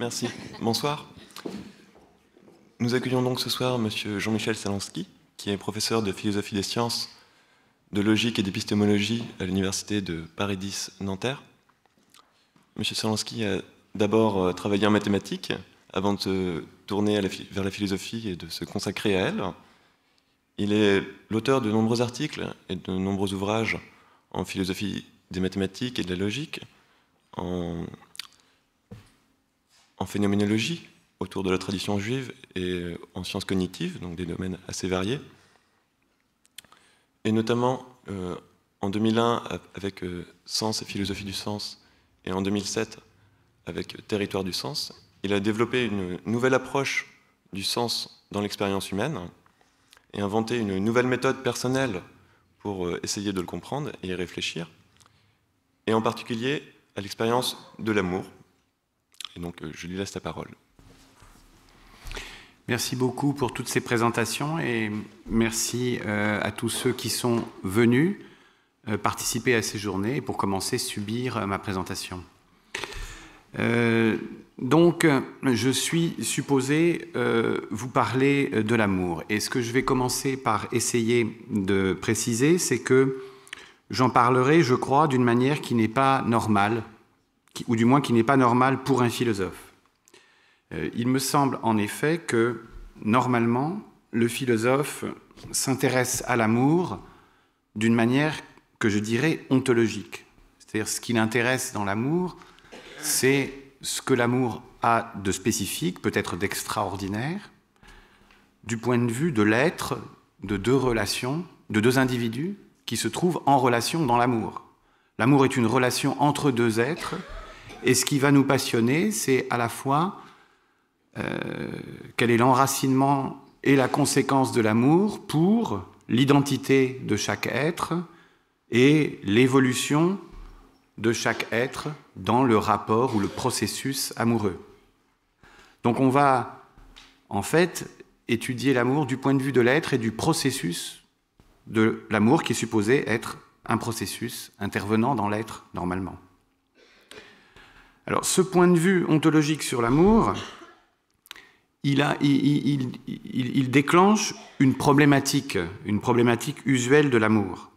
Merci. Bonsoir. Nous accueillons donc ce soir M. Jean-Michel Salansky, qui est professeur de philosophie des sciences, de logique et d'épistémologie à l'Université de Paris 10 Nanterre. M. Salansky a d'abord euh, travaillé en mathématiques avant de se tourner vers la philosophie et de se consacrer à elle. Il est l'auteur de nombreux articles et de nombreux ouvrages en philosophie des mathématiques et de la logique, en en phénoménologie autour de la tradition juive et euh, en sciences cognitives, donc des domaines assez variés. Et notamment euh, en 2001 avec euh, Sens et philosophie du sens, et en 2007 avec Territoire du sens, il a développé une nouvelle approche du sens dans l'expérience humaine et inventé une nouvelle méthode personnelle pour essayer de le comprendre et y réfléchir, et en particulier à l'expérience de l'amour, et donc, euh, je lui laisse la parole. Merci beaucoup pour toutes ces présentations et merci euh, à tous ceux qui sont venus euh, participer à ces journées et pour commencer, subir ma présentation. donc, je suis supposé vous parler de l'amour. Et ce que je vais commencer par essayer de préciser, c'est que j'en parlerai, je crois, d'une manière qui n'est pas normale ou du moins qui n'est pas normal pour un philosophe. Euh, il me semble en effet que, normalement, le philosophe s'intéresse à l'amour d'une manière que je dirais ontologique. C'est-à-dire ce qui l'intéresse dans l'amour, c'est ce que l'amour a de spécifique, peut-être d'extraordinaire, du point de vue de l'être, de deux relations, de deux individus qui se trouvent en relation dans l'amour. L'amour est une relation entre deux êtres et ce qui va nous passionner, c'est à la fois euh, quel est l'enracinement et la conséquence de l'amour pour l'identité de chaque être et l'évolution de chaque être dans le rapport ou le processus amoureux. Donc on va en fait étudier l'amour du point de vue de l'être et du processus de l'amour qui est supposé être un processus intervenant dans l'être normalement. Alors ce point de vue ontologique sur l'amour, il, déclenche une problématique, une problématique usuelle de l'amour.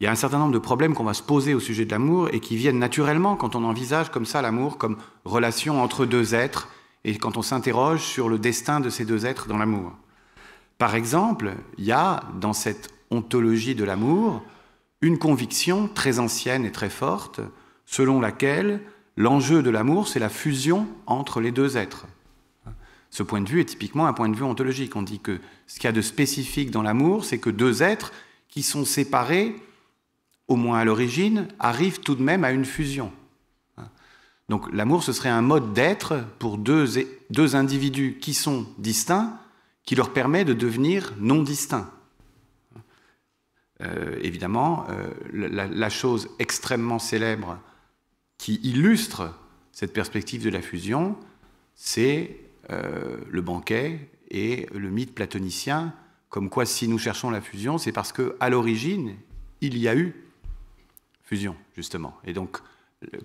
Il y a un certain nombre de problèmes qu'on va se poser au sujet de l'amour et qui viennent naturellement quand on envisage comme ça l'amour comme relation entre deux êtres et quand on s'interroge sur le destin de ces deux êtres dans l'amour. Par exemple, il y a dans cette ontologie de l'amour une conviction très ancienne et très forte selon laquelle L'enjeu de l'amour, c'est la fusion entre les deux êtres. Ce point de vue est typiquement un point de vue ontologique. On dit que ce qu'il y a de spécifique dans l'amour, c'est que deux êtres qui sont séparés, au moins à l'origine, arrivent tout de même à une fusion. Donc l'amour, ce serait un mode d'être pour deux, deux individus qui sont distincts, qui leur permet de devenir non distincts. Euh, évidemment, euh, la, chose extrêmement célèbre qui illustre cette perspective de la fusion, c'est euh, le banquet et le mythe platonicien, comme quoi si nous cherchons la fusion, c'est parce que à l'origine, il y a eu fusion, justement. Et donc,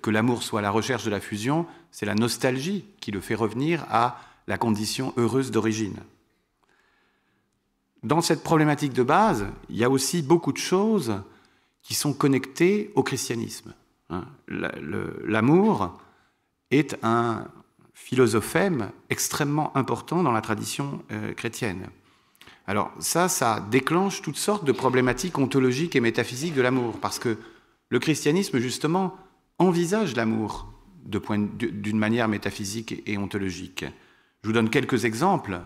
que l'amour soit la recherche de la fusion, c'est la nostalgie qui le fait revenir à la condition heureuse d'origine. Dans cette problématique de base, il y a aussi beaucoup de choses qui sont connectées au christianisme. Hein, l'amour est un philosophème extrêmement important dans la tradition euh, chrétienne. Alors ça, ça déclenche toutes sortes de problématiques ontologiques et métaphysiques de l'amour, parce que le christianisme, justement, envisage l'amour d'une manière métaphysique et ontologique. Je vous donne quelques exemples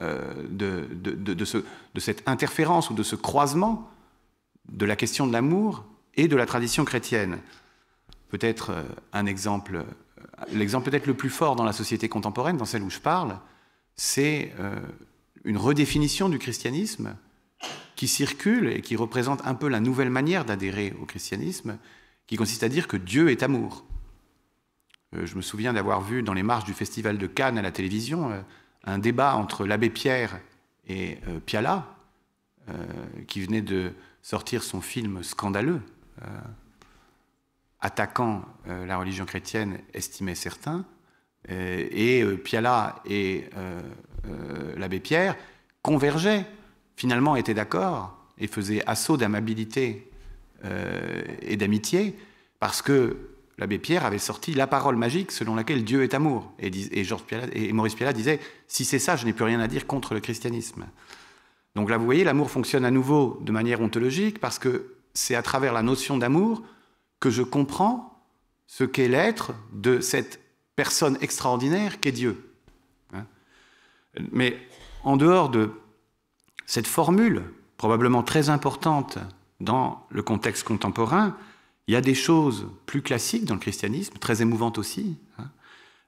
euh, de, de cette interférence ou de ce croisement de la question de l'amour et de la tradition chrétienne peut-être euh, un exemple, euh, l'exemple peut-être le plus fort dans la société contemporaine, dans celle où je parle, c'est euh, une redéfinition du christianisme qui circule et qui représente un peu la nouvelle manière d'adhérer au christianisme, qui consiste à dire que Dieu est amour. Je me souviens d'avoir vu dans les marches du Festival de Cannes à la télévision un débat entre l'abbé Pierre et Piala, qui venait de sortir son film scandaleux, attaquant euh, la religion chrétienne, estimaient certains, euh, et euh, Piala et l'abbé Pierre convergeaient, finalement étaient d'accord et faisaient assaut d'amabilité et d'amitié, parce que l'abbé Pierre avait sorti la parole magique selon laquelle Dieu est amour. Et, et, et Maurice Piala disait, si c'est ça, je n'ai plus rien à dire contre le christianisme. Donc là, vous voyez, l'amour fonctionne à nouveau de manière ontologique parce que c'est à travers la notion d'amour que je comprends ce qu'est l'être de cette personne extraordinaire qu'est Dieu. Hein Mais en dehors de cette formule, probablement très importante dans le contexte contemporain, il y a des choses plus classiques dans le christianisme, très émouvantes aussi. Hein.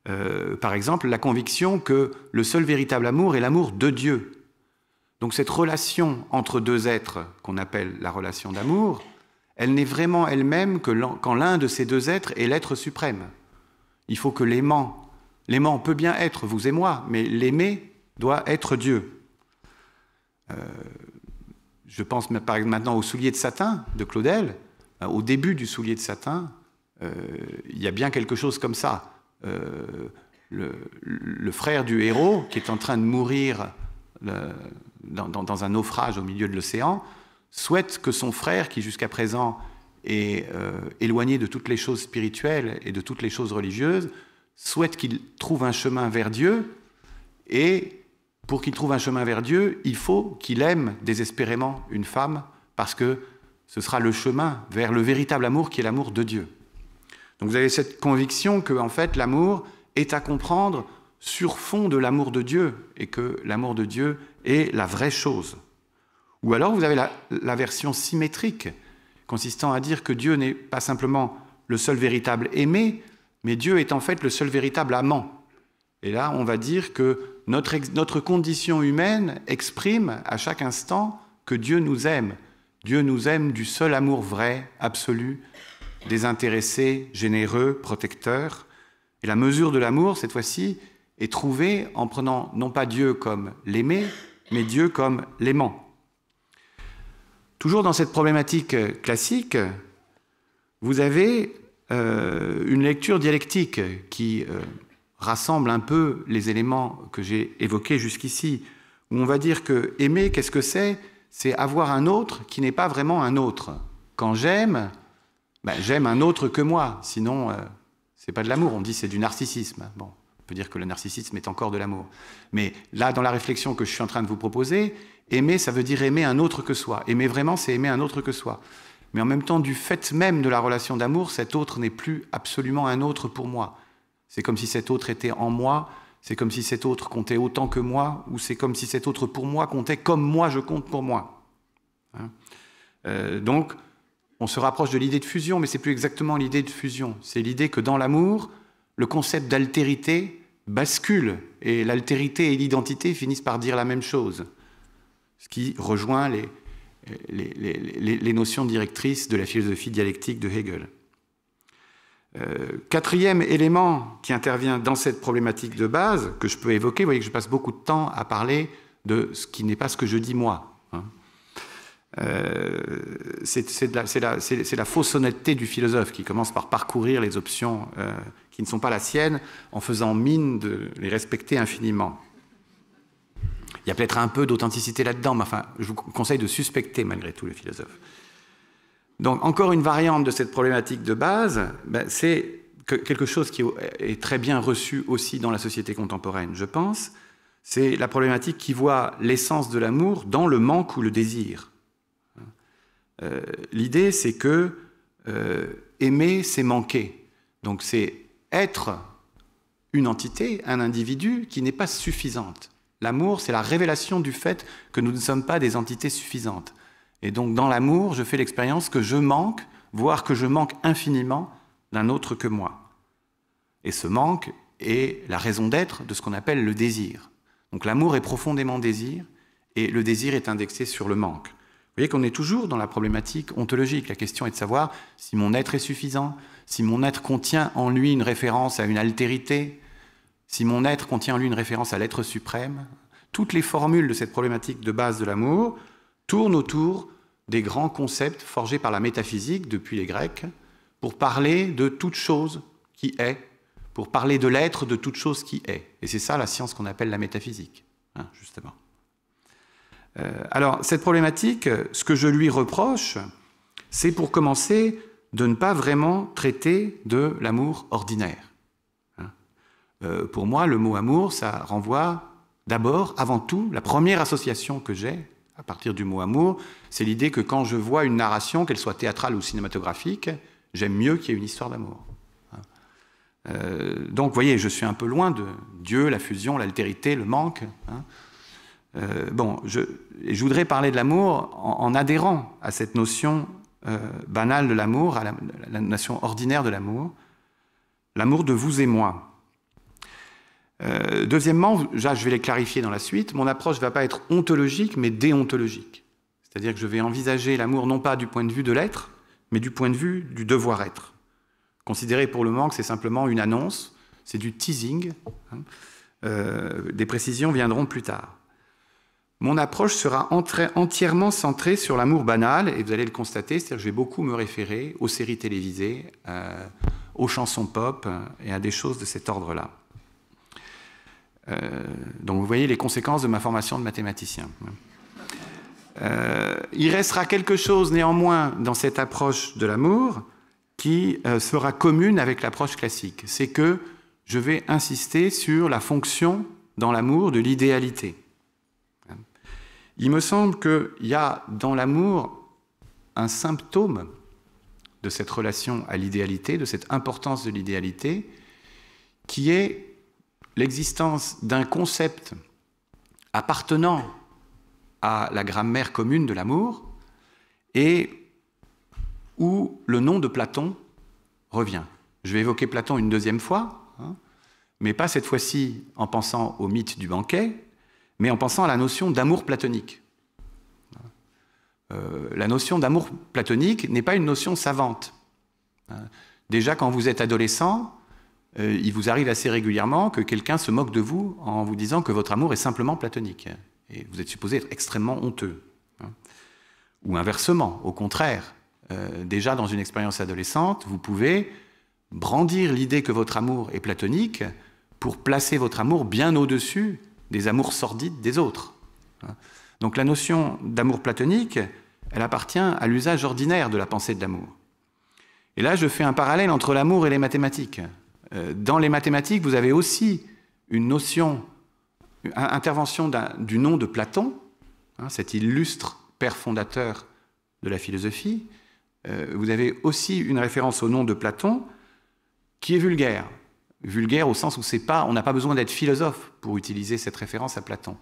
Euh, par exemple, la conviction que le seul véritable amour est l'amour de Dieu. Donc cette relation entre deux êtres qu'on appelle la relation d'amour, elle n'est vraiment elle-même que quand l'un de ces deux êtres est l'être suprême. Il faut que l'aimant, l'aimant peut bien être vous et moi, mais l'aimer doit être Dieu. Euh, je pense maintenant au soulier de satin de Claudel. Euh, au début du soulier de satin, euh, il y a bien quelque chose comme ça. le, frère du héros qui est en train de mourir dans, un naufrage au milieu de l'océan, souhaite que son frère, qui jusqu'à présent est euh, éloigné de toutes les choses spirituelles et de toutes les choses religieuses, souhaite qu'il trouve un chemin vers Dieu. Et pour qu'il trouve un chemin vers Dieu, il faut qu'il aime désespérément une femme, parce que ce sera le chemin vers le véritable amour qui est l'amour de Dieu. Donc vous avez cette conviction que en fait l'amour est à comprendre sur fond de l'amour de Dieu et que l'amour de Dieu est la vraie chose. Ou alors vous avez la, version symétrique, consistant à dire que Dieu n'est pas simplement le seul véritable aimé, mais Dieu est en fait le seul véritable amant. Et là, on va dire que notre, notre condition humaine exprime à chaque instant que Dieu nous aime. Dieu nous aime du seul amour vrai, absolu, désintéressé, généreux, protecteur. Et la mesure de l'amour, cette fois-ci, est trouvée en prenant non pas Dieu comme l'aimé, mais Dieu comme l'aimant. Toujours dans cette problématique euh, classique, vous avez euh, une lecture dialectique qui euh, rassemble un peu les éléments que j'ai évoqués jusqu'ici, où on va dire que aimer, qu'est-ce que c'est C'est avoir un autre qui n'est pas vraiment un autre. Quand j'aime, ben, j'aime un autre que moi, sinon c'est pas de l'amour, on dit c'est du narcissisme. Bon, on peut dire que le narcissisme est encore de l'amour. Mais là, dans la réflexion que je suis en train de vous proposer, Aimer, ça veut dire aimer un autre que soi. Aimer vraiment, c'est aimer un autre que soi. Mais en même temps, du fait même de la relation d'amour, cet autre n'est plus absolument un autre pour moi. C'est comme si cet autre était en moi, c'est comme si cet autre comptait autant que moi, ou c'est comme si cet autre pour moi comptait comme moi je compte pour moi. Hein euh, donc, on se rapproche de l'idée de fusion, mais c'est plus exactement l'idée de fusion. C'est l'idée que dans l'amour, le concept d'altérité bascule, et l'altérité et l'identité finissent par dire la même chose ce qui rejoint les, notions directrices de la philosophie dialectique de Hegel. Euh, quatrième élément qui intervient dans cette problématique de base que je peux évoquer, vous voyez que je passe beaucoup de temps à parler de ce qui n'est pas ce que je dis moi. Hein. Euh, c'est la, fausse honnêteté du philosophe qui commence par parcourir les options euh, qui ne sont pas la sienne en faisant mine de les respecter infiniment. Il y a peut-être un peu d'authenticité là-dedans, mais enfin, je vous conseille de suspecter malgré tout le philosophe. Donc, encore une variante de cette problématique de base, ben, c'est quelque chose qui est très bien reçu aussi dans la société contemporaine, je pense, c'est la problématique qui voit l'essence de l'amour dans le manque ou le désir. Euh, l'idée, c'est que euh, aimer, c'est manquer. Donc, c'est être une entité, un individu qui n'est pas suffisante. L'amour, c'est la révélation du fait que nous ne sommes pas des entités suffisantes. Et donc dans l'amour, je fais l'expérience que je manque, voire que je manque infiniment d'un autre que moi. Et ce manque est la raison d'être de ce qu'on appelle le désir. Donc l'amour est profondément désir, et le désir est indexé sur le manque. Vous voyez qu'on est toujours dans la problématique ontologique. La question est de savoir si mon être est suffisant, si mon être contient en lui une référence à une altérité, si mon être contient en lui une référence à l'être suprême, toutes les formules de cette problématique de base de l'amour tournent autour des grands concepts forgés par la métaphysique depuis les Grecs pour parler de toute chose qui est, pour parler de l'être de toute chose qui est. Et c'est ça la science qu'on appelle la métaphysique, hein, justement. Euh, alors, cette problématique, ce que je lui reproche, c'est pour commencer de ne pas vraiment traiter de l'amour ordinaire. Euh, pour moi, le mot amour, ça renvoie d'abord, avant tout, la première association que j'ai à partir du mot amour, c'est l'idée que quand je vois une narration, qu'elle soit théâtrale ou cinématographique, j'aime mieux qu'il y ait une histoire d'amour. Hein. Euh, donc, vous voyez, je suis un peu loin de Dieu, la fusion, l'altérité, le manque. Hein. Euh, bon, je, voudrais parler de l'amour en, adhérant à cette notion banale de l'amour, à la, notion ordinaire de l'amour, l'amour de vous et moi. Euh, deuxièmement, je vais les clarifier dans la suite, mon approche ne va pas être ontologique, mais déontologique. C'est-à-dire que je vais envisager l'amour non pas du point de vue de l'être, mais du point de vue du devoir-être. Considérer pour le moment que c'est simplement une annonce, c'est du teasing. Hein. Euh, des précisions viendront plus tard. Mon approche sera entièrement centrée sur l'amour banal, et vous allez le constater, c'est-à-dire que je vais beaucoup me référer aux séries télévisées, euh, aux chansons pop et à des choses de cet ordre-là. Euh, donc vous voyez les conséquences de ma formation de mathématicien. Euh, il restera quelque chose néanmoins dans cette approche de l'amour qui euh, sera commune avec l'approche classique. C'est que je vais insister sur la fonction dans l'amour de l'idéalité. Il me semble qu'il y a dans l'amour un symptôme de cette relation à l'idéalité, de cette importance de l'idéalité, qui est l'existence d'un concept appartenant à la grammaire commune de l'amour et où le nom de Platon revient. Je vais évoquer Platon une deuxième fois, hein, mais pas cette fois-ci en pensant au mythe du banquet, mais en pensant à la notion d'amour platonique. Euh, la notion d'amour platonique n'est pas une notion savante. Hein. Déjà quand vous êtes adolescent, euh, il vous arrive assez régulièrement que quelqu'un se moque de vous en vous disant que votre amour est simplement platonique. Et vous êtes supposé être extrêmement honteux. Hein. Ou inversement, au contraire, euh, déjà dans une expérience adolescente, vous pouvez brandir l'idée que votre amour est platonique pour placer votre amour bien au-dessus des amours sordides des autres. Hein. Donc la notion d'amour platonique, elle appartient à l'usage ordinaire de la pensée de l'amour. Et là, je fais un parallèle entre l'amour et les mathématiques. Euh, dans les mathématiques, vous avez aussi une notion, intervention du nom de Platon, hein, cet illustre père fondateur de la philosophie. Euh, vous avez aussi une référence au nom de Platon qui est vulgaire. Vulgaire au sens où pas, on n'a pas besoin d'être philosophe pour utiliser cette référence à Platon.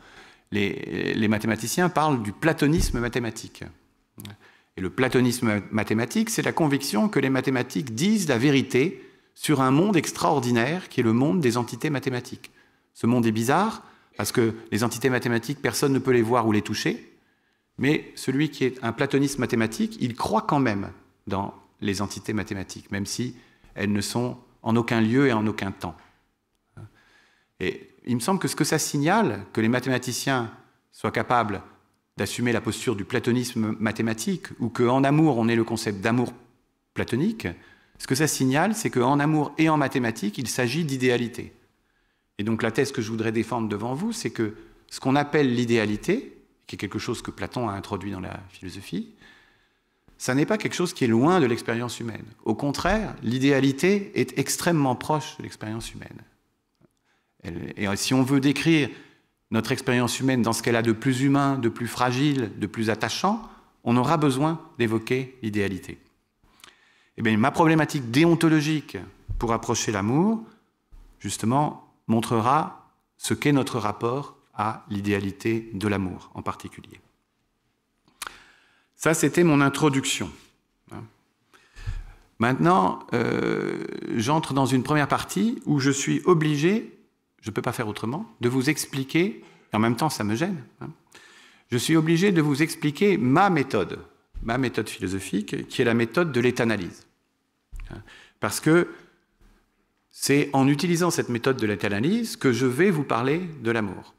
les, mathématiciens parlent du platonisme mathématique. Et le platonisme mathématique, c'est la conviction que les mathématiques disent la vérité sur un monde extraordinaire qui est le monde des entités mathématiques. Ce monde est bizarre parce que les entités mathématiques, personne ne peut les voir ou les toucher, mais celui qui est un platoniste mathématique, il croit quand même dans les entités mathématiques, même si elles ne sont en aucun lieu et en aucun temps. Et il me semble que ce que ça signale, que les mathématiciens soient capables d'assumer la posture du platonisme mathématique, ou qu'en amour, on ait le concept d'amour platonique, ce que ça signale, c'est qu'en amour et en mathématiques, il s'agit d'idéalité. Et donc la thèse que je voudrais défendre devant vous, c'est que ce qu'on appelle l'idéalité, qui est quelque chose que Platon a introduit dans la philosophie, ça n'est pas quelque chose qui est loin de l'expérience humaine. Au contraire, l'idéalité est extrêmement proche de l'expérience humaine. Et si on veut décrire notre expérience humaine dans ce qu'elle a de plus humain, de plus fragile, de plus attachant, on aura besoin d'évoquer l'idéalité. Eh ma problématique déontologique pour approcher l'amour, justement, montrera ce qu'est notre rapport à l'idéalité de l'amour en particulier. Ça, c'était mon introduction. Hein. Maintenant, euh, j'entre dans une première partie où je suis obligé, je ne peux pas faire autrement, de vous expliquer, et en même temps ça me gêne, hein, je suis obligé de vous expliquer ma méthode, ma méthode philosophique, qui est la méthode de l'éthanalyse. Hein. Parce que c'est en utilisant cette méthode de analyse que je vais vous parler de l'amour.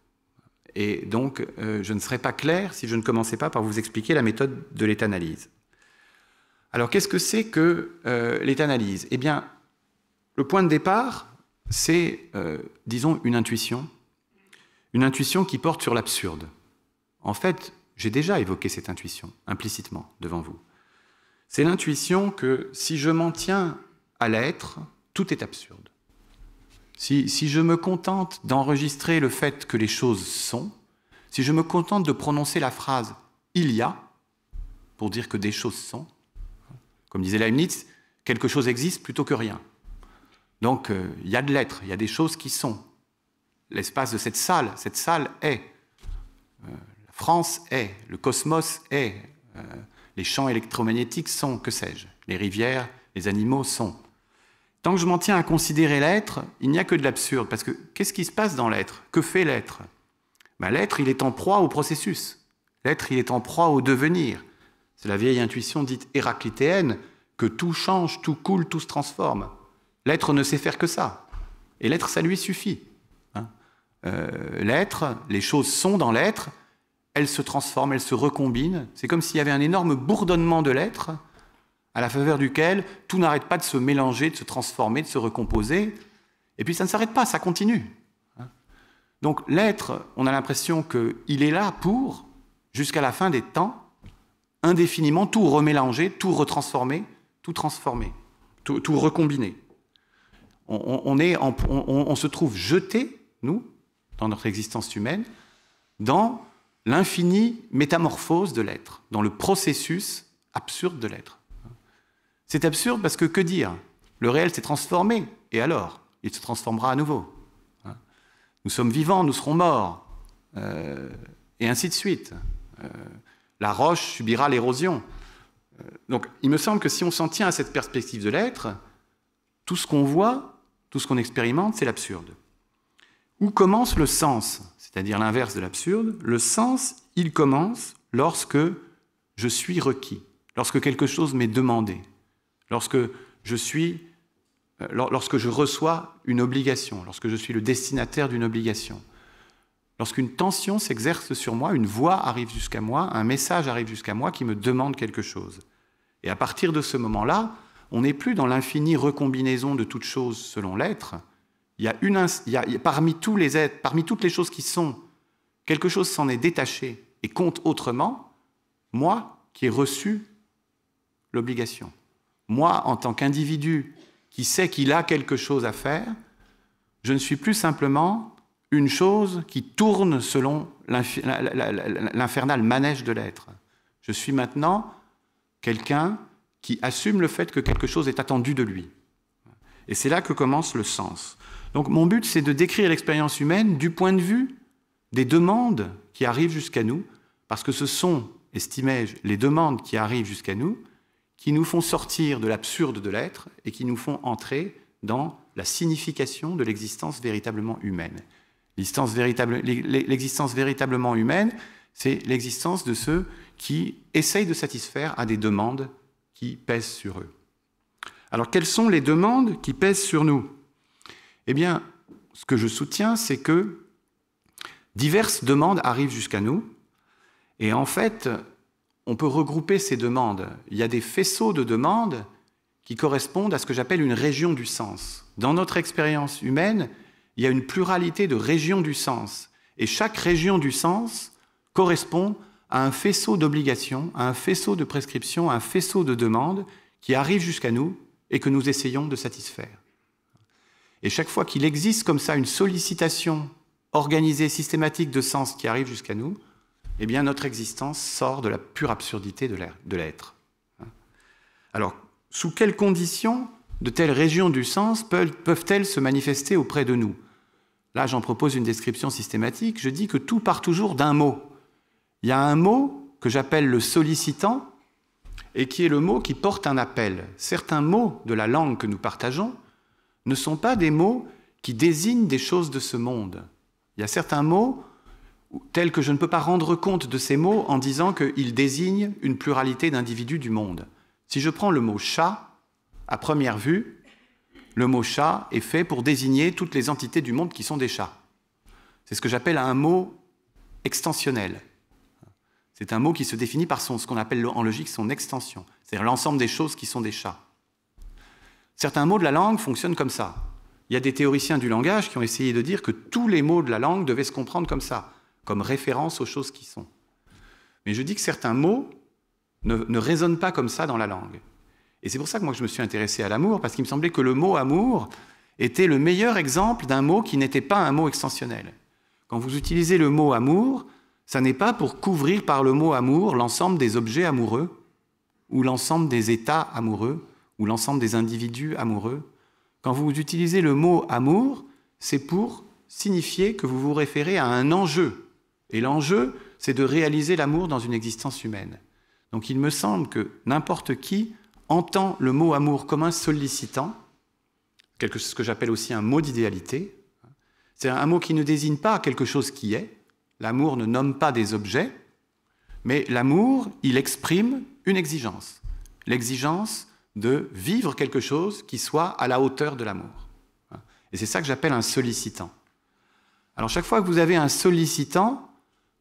Et donc, euh, je ne serais pas clair si je ne commençais pas par vous expliquer la méthode de l'état-analyse. Alors, qu'est-ce que c'est que euh, l'état-analyse Eh bien, le point de départ, c'est, euh, disons, une intuition. Une intuition qui porte sur l'absurde. En fait, j'ai déjà évoqué cette intuition, implicitement, devant vous c'est l'intuition que si je m'en tiens à l'être, tout est absurde. Si, je me contente d'enregistrer le fait que les choses sont, si je me contente de prononcer la phrase il y a, pour dire que des choses sont, comme disait Leibniz, quelque chose existe plutôt que rien. Donc euh, il y a de l'être, il y a des choses qui sont. L'espace de cette salle, cette salle est. Euh, la France est, le cosmos est. Euh, les champs électromagnétiques sont, que sais-je, les rivières, les animaux sont. Tant que je m'en tiens à considérer l'être, il n'y a que de l'absurde, parce que qu'est-ce qui se passe dans l'être Que fait l'être ben, L'être, il est en proie au processus. L'être, il est en proie au devenir. C'est la vieille intuition dite héraclitéenne, que tout change, tout coule, tout se transforme. L'être ne sait faire que ça. Et l'être, ça lui suffit. Hein. Euh, l'être, les choses sont dans l'être, elle se transforme, elle se recombine. C'est comme s'il y avait un énorme bourdonnement de l'être à la faveur duquel tout n'arrête pas de se mélanger, de se transformer, de se recomposer. Et puis ça ne s'arrête pas, ça continue. Donc l'être, on a l'impression qu'il est là pour, jusqu'à la fin des temps, indéfiniment tout remélanger, tout retransformer, tout transformer, tout, recombiner. On, est on, on, se trouve jeté, nous, dans notre existence humaine, dans l'infini métamorphose de l'être, dans le processus absurde de l'être. C'est absurde parce que que dire Le réel s'est transformé, et alors Il se transformera à nouveau. Hein nous sommes vivants, nous serons morts, euh, et ainsi de suite. Euh, la roche subira l'érosion. Euh, donc il me semble que si on s'en tient à cette perspective de l'être, tout ce qu'on voit, tout ce qu'on expérimente, c'est l'absurde. Où commence le sens c'est-à-dire l'inverse de l'absurde, le sens, il commence lorsque je suis requis, lorsque quelque chose m'est demandé, lorsque je euh, lorsque je reçois une obligation, lorsque je suis le destinataire d'une obligation. Lorsqu'une tension s'exerce sur moi, une voix arrive jusqu'à moi, un message arrive jusqu'à moi qui me demande quelque chose. Et à partir de ce moment-là, on n'est plus dans l'infinie recombinaison de toutes choses selon l'être, il y a une, parmi tous les êtres, parmi toutes les choses qui sont, quelque chose s'en est détaché et compte autrement, moi qui ai reçu l'obligation. Moi, en tant qu'individu qui sait qu'il a quelque chose à faire, je ne suis plus simplement une chose qui tourne selon l'infernal manège de l'être. Je suis maintenant quelqu'un qui assume le fait que quelque chose est attendu de lui. Et c'est là que commence le sens. Donc mon but, c'est de décrire l'expérience humaine du point de vue des demandes qui arrivent jusqu'à nous, parce que ce sont, estimais-je, les demandes qui arrivent jusqu'à nous, qui nous font sortir de l'absurde de l'être et qui nous font entrer dans la signification de l'existence véritablement humaine. L'existence véritablement humaine, c'est l'existence de ceux qui essayent de satisfaire à des demandes qui pèsent sur eux. Alors quelles sont les demandes qui pèsent sur nous eh bien, ce que je soutiens, c'est que diverses demandes arrivent jusqu'à nous, et en fait, on peut regrouper ces demandes. Il y a des faisceaux de demandes qui correspondent à ce que j'appelle une région du sens. Dans notre expérience humaine, il y a une pluralité de régions du sens, et chaque région du sens correspond à un faisceau d'obligations, à un faisceau de prescriptions, à un faisceau de demandes qui arrivent jusqu'à nous et que nous essayons de satisfaire. Et chaque fois qu'il existe comme ça une sollicitation organisée, systématique de sens qui arrive jusqu'à nous, eh bien notre existence sort de la pure absurdité de l'être. Alors, sous quelles conditions de telles régions du sens peuvent-elles se manifester auprès de nous Là, j'en propose une description systématique. Je dis que tout part toujours d'un mot. Il y a un mot que j'appelle le sollicitant et qui est le mot qui porte un appel. Certains mots de la langue que nous partageons ne sont pas des mots qui désignent des choses de ce monde. Il y a certains mots tels que je ne peux pas rendre compte de ces mots en disant qu'ils désignent une pluralité d'individus du monde. Si je prends le mot chat, à première vue, le mot chat est fait pour désigner toutes les entités du monde qui sont des chats. C'est ce que j'appelle un mot extensionnel. C'est un mot qui se définit par son, ce qu'on appelle en logique son extension, c'est-à-dire l'ensemble des choses qui sont des chats. Certains mots de la langue fonctionnent comme ça. Il y a des théoriciens du langage qui ont essayé de dire que tous les mots de la langue devaient se comprendre comme ça, comme référence aux choses qui sont. Mais je dis que certains mots ne, résonnent pas comme ça dans la langue. Et c'est pour ça que moi je me suis intéressé à l'amour, parce qu'il me semblait que le mot amour était le meilleur exemple d'un mot qui n'était pas un mot extensionnel. Quand vous utilisez le mot amour, ça n'est pas pour couvrir par le mot amour l'ensemble des objets amoureux ou l'ensemble des états amoureux ou l'ensemble des individus amoureux. Quand vous utilisez le mot amour, c'est pour signifier que vous vous référez à un enjeu. Et l'enjeu, c'est de réaliser l'amour dans une existence humaine. Donc il me semble que n'importe qui entend le mot amour comme un sollicitant, quelque chose que j'appelle aussi un mot d'idéalité. C'est un mot qui ne désigne pas quelque chose qui est. L'amour ne nomme pas des objets, mais l'amour, il exprime une exigence. L'exigence de vivre quelque chose qui soit à la hauteur de l'amour. Et c'est ça que j'appelle un sollicitant. Alors chaque fois que vous avez un sollicitant,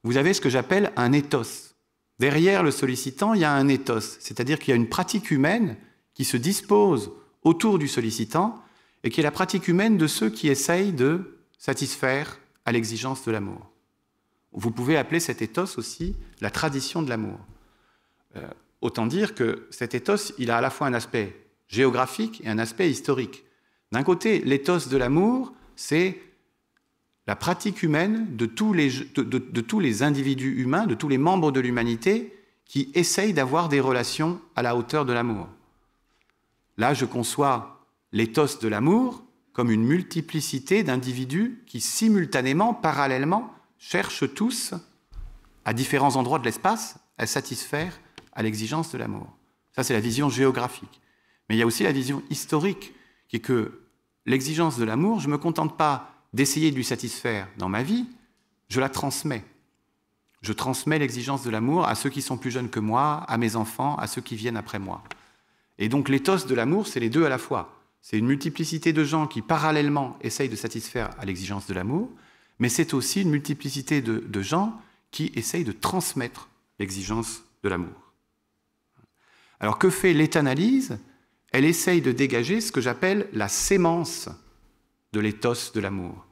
vous avez ce que j'appelle un ethos. Derrière le sollicitant, il y a un ethos, c'est-à-dire qu'il y a une pratique humaine qui se dispose autour du sollicitant et qui est la pratique humaine de ceux qui essayent de satisfaire à l'exigence de l'amour. Vous pouvez appeler cet ethos aussi la tradition de l'amour. Euh, Autant dire que cet éthos, il a à la fois un aspect géographique et un aspect historique. D'un côté, l'éthos de l'amour, c'est la pratique humaine de tous, les, individus humains, de tous les membres de l'humanité qui essayent d'avoir des relations à la hauteur de l'amour. Là, je conçois l'éthos de l'amour comme une multiplicité d'individus qui simultanément, parallèlement, cherchent tous, à différents endroits de l'espace, à satisfaire à l'exigence de l'amour. Ça, c'est la vision géographique. Mais il y a aussi la vision historique, qui est que l'exigence de l'amour, je ne me contente pas d'essayer de lui satisfaire dans ma vie, je la transmets. Je transmets l'exigence de l'amour à ceux qui sont plus jeunes que moi, à mes enfants, à ceux qui viennent après moi. Et donc l'éthos de l'amour, c'est les deux à la fois. C'est une multiplicité de gens qui parallèlement essayent de satisfaire à l'exigence de l'amour, mais c'est aussi une multiplicité de, de, gens qui essayent de transmettre l'exigence de l'amour. Alors que fait l'éthanalyse Elle essaye de dégager ce que j'appelle la sémence de l'éthos de l'amour.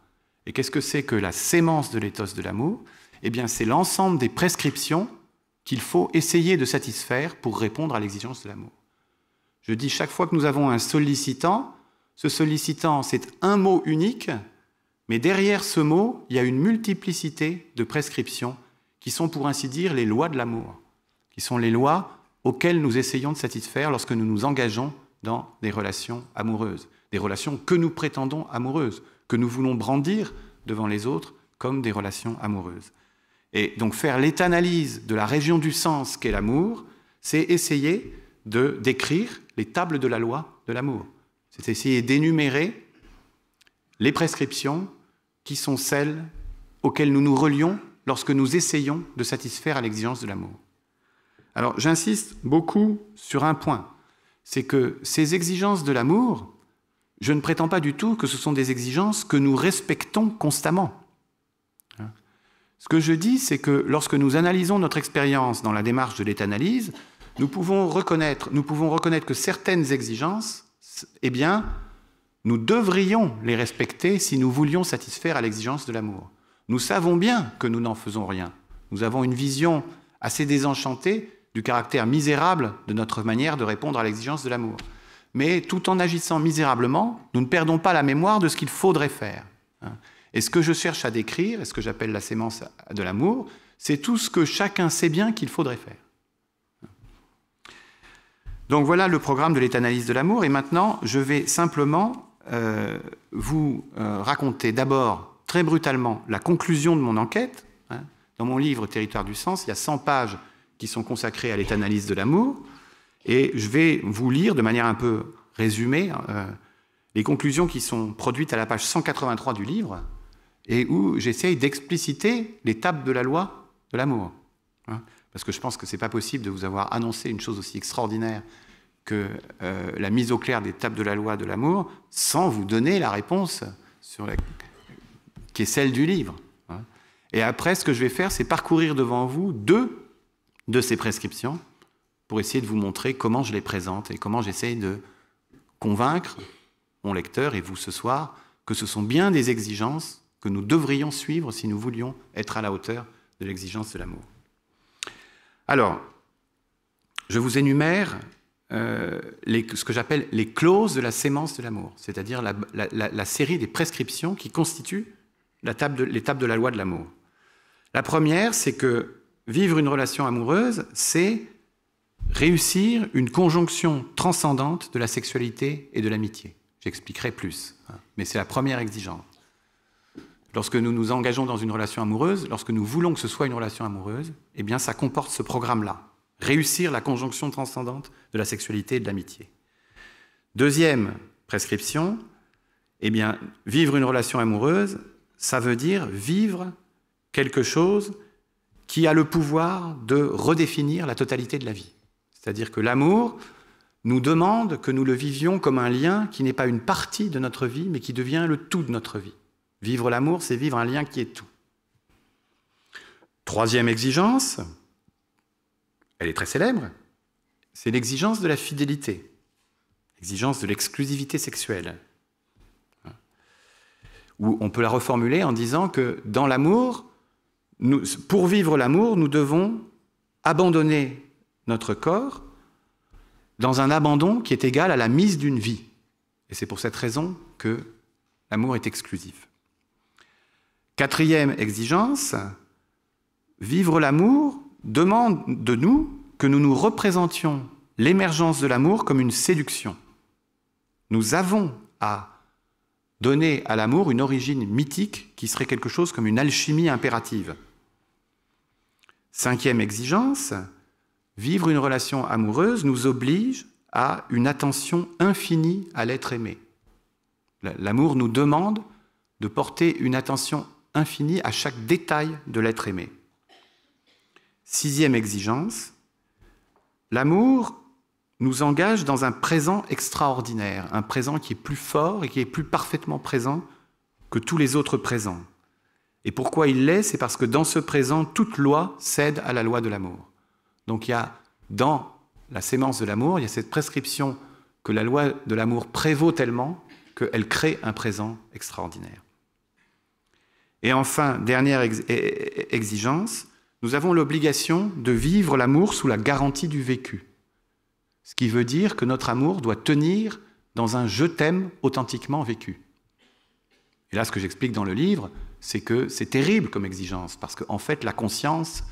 Et qu'est-ce que c'est que la sémence de l'éthos de l'amour Eh bien, c'est l'ensemble des prescriptions qu'il faut essayer de satisfaire pour répondre à l'exigence de l'amour. Je dis chaque fois que nous avons un sollicitant, ce sollicitant, c'est un mot unique, mais derrière ce mot, il y a une multiplicité de prescriptions qui sont, pour ainsi dire, les lois de l'amour, qui sont les lois auxquelles nous essayons de satisfaire lorsque nous nous engageons dans des relations amoureuses, des relations que nous prétendons amoureuses, que nous voulons brandir devant les autres comme des relations amoureuses. Et donc faire l'état-analyse de la région du sens qu'est l'amour, c'est essayer de décrire les tables de la loi de l'amour. C'est essayer d'énumérer les prescriptions qui sont celles auxquelles nous nous relions lorsque nous essayons de satisfaire à l'exigence de l'amour. Alors j'insiste beaucoup sur un point, c'est que ces exigences de l'amour, je ne prétends pas du tout que ce sont des exigences que nous respectons constamment. Hein. Ce que je dis, c'est que lorsque nous analysons notre expérience dans la démarche de létat nous pouvons reconnaître, nous pouvons reconnaître que certaines exigences, eh bien, nous devrions les respecter si nous voulions satisfaire à l'exigence de l'amour. Nous savons bien que nous n'en faisons rien. Nous avons une vision assez désenchantée du caractère misérable de notre manière de répondre à l'exigence de l'amour. Mais tout en agissant misérablement, nous ne perdons pas la mémoire de ce qu'il faudrait faire. Hein. Et ce que je cherche à décrire, et ce que j'appelle la sémence de l'amour, c'est tout ce que chacun sait bien qu'il faudrait faire. Donc voilà le programme de l'état-analyse de l'amour. Et maintenant, je vais simplement euh, vous euh, raconter d'abord très brutalement la conclusion de mon enquête. Hein. Dans mon livre Territoire du sens, il y a 100 pages qui sont consacrées à l'éthanalyse de l'amour. Et je vais vous lire de manière un peu résumée euh, les conclusions qui sont produites à la page 183 du livre et où j'essaye d'expliciter l'étape de la loi de l'amour. Hein. parce que je pense que ce n'est pas possible de vous avoir annoncé une chose aussi extraordinaire que euh, la mise au clair des tables de la loi de l'amour sans vous donner la réponse sur la... qui est celle du livre. Hein. Et après, ce que je vais faire, c'est parcourir devant vous deux de ces prescriptions pour essayer de vous montrer comment je les présente et comment j'essaye de convaincre mon lecteur et vous ce soir que ce sont bien des exigences que nous devrions suivre si nous voulions être à la hauteur de l'exigence de l'amour. Alors, je vous énumère euh, ce que j'appelle les clauses de la sémence de l'amour, c'est-à-dire la, série des prescriptions qui constituent l'étape de la loi de l'amour. La première, c'est que vivre une relation amoureuse, c'est réussir une conjonction transcendante de la sexualité et de l'amitié. J'expliquerai plus, hein, mais c'est la première exigence. Lorsque nous nous engageons dans une relation amoureuse, lorsque nous voulons que ce soit une relation amoureuse, eh bien ça comporte ce programme-là. Réussir la conjonction transcendante de la sexualité et de l'amitié. Deuxième prescription, eh bien, vivre une relation amoureuse, ça veut dire vivre quelque chose qui a le pouvoir de redéfinir la totalité de la vie. C'est-à-dire que l'amour nous demande que nous le vivions comme un lien qui n'est pas une partie de notre vie, mais qui devient le tout de notre vie. Vivre l'amour, c'est vivre un lien qui est tout. Troisième exigence, elle est très célèbre, c'est l'exigence de la fidélité, l'exigence de l'exclusivité sexuelle. Hein. Ou on peut la reformuler en disant que dans l'amour, pour vivre l'amour, nous devons abandonner notre corps dans un abandon qui est égal à la mise d'une vie. Et c'est pour cette raison que l'amour est exclusif. Quatrième exigence, vivre l'amour demande de nous que nous nous représentions l'émergence de l'amour comme une séduction. Nous avons à donner à l'amour une origine mythique qui serait quelque chose comme une alchimie impérative. Cinquième exigence, vivre une relation amoureuse nous oblige à une attention infinie à l'être aimé. L'amour nous demande de porter une attention infinie à chaque détail de l'être aimé. Sixième exigence, l'amour nous engage dans un présent extraordinaire, un présent qui est plus fort et qui est plus parfaitement présent que tous les autres présents. Et pourquoi il l'est C'est parce que dans ce présent, toute loi cède à la loi de l'amour. Donc il y a dans la sémence de l'amour, il y a cette prescription que la loi de l'amour prévaut tellement qu'elle crée un présent extraordinaire. Et enfin, dernière e-, e-, exigence, nous avons l'obligation de vivre l'amour sous la garantie du vécu. Ce qui veut dire que notre amour doit tenir dans un je t'aime authentiquement vécu. Et là, ce que j'explique dans le livre, c'est que c'est terrible comme exigence, parce qu'en fait, la conscience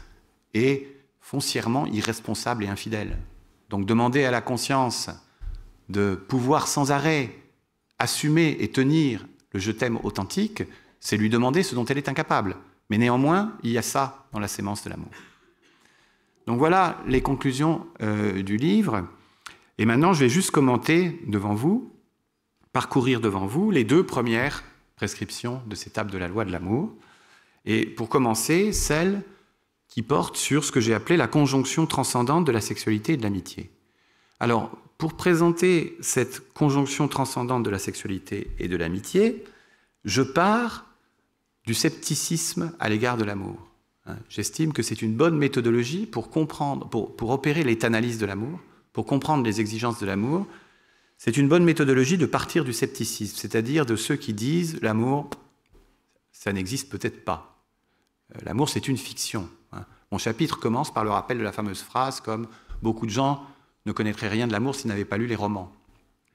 est foncièrement irresponsable et infidèle. Donc demander à la conscience de pouvoir sans arrêt assumer et tenir le je t'aime authentique, c'est lui demander ce dont elle est incapable. Mais néanmoins, il y a ça dans la sémence de l'amour. Donc voilà les conclusions euh, du livre. Et maintenant, je vais juste commenter devant vous, parcourir devant vous les deux premières de ces tables de la loi de l'amour. Et pour commencer, celle qui porte sur ce que j'ai appelé la conjonction transcendante de la sexualité et de l'amitié. Alors, pour présenter cette conjonction transcendante de la sexualité et de l'amitié, je pars du scepticisme à l'égard de l'amour. Hein, j'estime que c'est une bonne méthodologie pour comprendre, pour, opérer l'état-analyse de l'amour, pour comprendre les exigences de l'amour, c'est une bonne méthodologie de partir du scepticisme, c'est-à-dire de ceux qui disent l'amour, ça n'existe peut-être pas. Euh, l'amour, c'est une fiction. Hein. Mon chapitre commence par le rappel de la fameuse phrase comme beaucoup de gens ne connaîtraient rien de l'amour s'ils n'avaient pas lu les romans.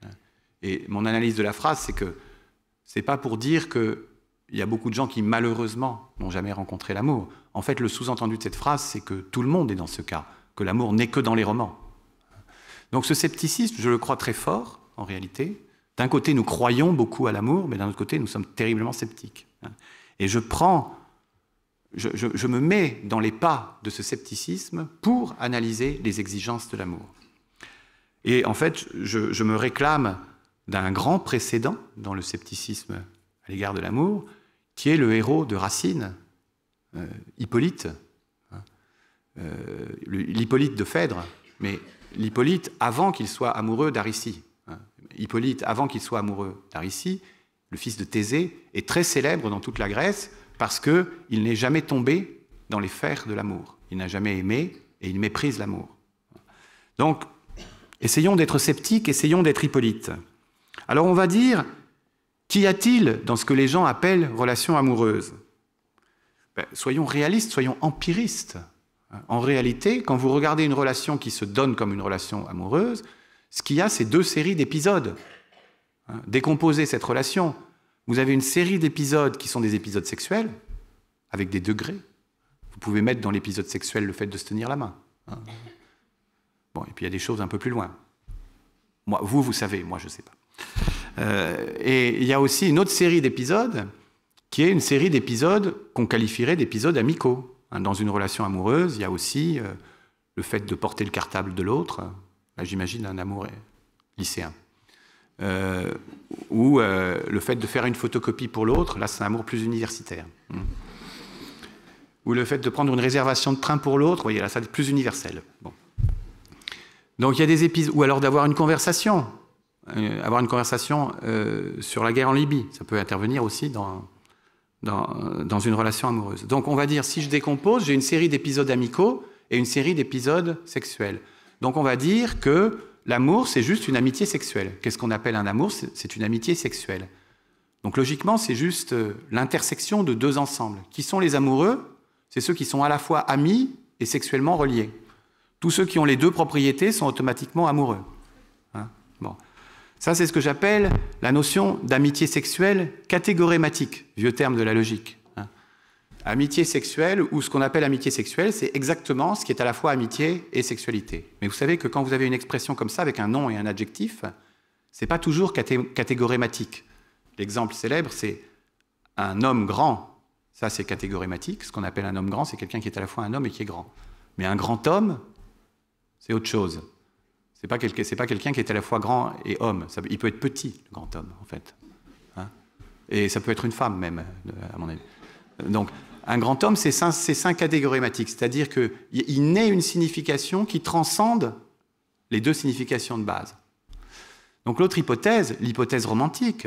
Hein. Et mon analyse de la phrase, c'est que c'est pas pour dire qu'il y a beaucoup de gens qui malheureusement n'ont jamais rencontré l'amour. En fait, le sous-entendu de cette phrase, c'est que tout le monde est dans ce cas, que l'amour n'est que dans les romans. Hein. Donc ce scepticisme, je le crois très fort, en réalité. D'un côté, nous croyons beaucoup à l'amour, mais d'un autre côté, nous sommes terriblement sceptiques. Hein. Et je prends, je, me mets dans les pas de ce scepticisme pour analyser les exigences de l'amour. Et en fait, je, me réclame d'un grand précédent dans le scepticisme à l'égard de l'amour, qui est le héros de Racine, euh, Hippolyte. Hein. Euh, L'Hippolyte de Phèdre, mais l'Hippolyte avant qu'il soit amoureux d'Aricie. Hippolyte, avant qu'il soit amoureux d'Aricie, le fils de Thésée, est très célèbre dans toute la Grèce parce qu'il n'est jamais tombé dans les fers de l'amour. Il n'a jamais aimé et il méprise l'amour. Donc, essayons d'être sceptiques, essayons d'être Hippolyte. Alors on va dire, qu'y a-t-il dans ce que les gens appellent relation amoureuse ben, Soyons réalistes, soyons empiristes. En réalité, quand vous regardez une relation qui se donne comme une relation amoureuse, ce qu'il y a, c'est deux séries d'épisodes. Hein, décomposer cette relation. Vous avez une série d'épisodes qui sont des épisodes sexuels, avec des degrés. Vous pouvez mettre dans l'épisode sexuel le fait de se tenir la main. Hein. Bon, et puis il y a des choses un peu plus loin. Moi, vous, vous savez, moi, je ne sais pas. Euh, et il y a aussi une autre série d'épisodes qui est une série d'épisodes qu'on qualifierait d'épisodes amicaux. Hein, dans une relation amoureuse, il y a aussi euh, le fait de porter le cartable de l'autre, ah, j'imagine un amour euh, lycéen. Euh, ou euh, le fait de faire une photocopie pour l'autre, là c'est un amour plus universitaire. Hmm. Ou le fait de prendre une réservation de train pour l'autre, voyez là ça c'est plus universel. Donc il y a des épisodes, ou alors d'avoir une conversation, avoir une conversation sur la guerre en Libye, ça peut intervenir aussi dans une relation amoureuse. Donc on va dire, si je décompose, j'ai une série d'épisodes amicaux et une série d'épisodes sexuels. Donc on va dire que l'amour, c'est juste une amitié sexuelle. Qu'est-ce qu'on appelle un amour C'est une amitié sexuelle. Donc logiquement, c'est juste euh, l'intersection de deux ensembles. Qui sont les amoureux C'est ceux qui sont à la fois amis et sexuellement reliés. Tous ceux qui ont les deux propriétés sont automatiquement amoureux. Hein bon. Ça, c'est ce que j'appelle la notion d'amitié sexuelle catégorématique, vieux terme de la logique. Amitié sexuelle, ou ce qu'on appelle amitié sexuelle, c'est exactement ce qui est à la fois amitié et sexualité. Mais vous savez que quand vous avez une expression comme ça, avec un nom et un adjectif, c'est pas toujours catégorématique. L'exemple célèbre, c'est un homme grand. Ça, c'est catégorématique. Ce qu'on appelle un homme grand, c'est quelqu'un qui est à la fois un homme et qui est grand. Mais un grand homme, c'est autre chose. C'est pas quelqu'un, pas quelqu'un qui est à la fois grand et homme. Ça, il peut être petit, le grand homme, en fait. Hein. et ça peut être une femme même, à mon avis. Donc, un grand homme, c'est cinq, catégorématiques, c'est-à-dire qu'il naît une signification qui transcende les deux significations de base. Donc l'autre hypothèse, l'hypothèse romantique,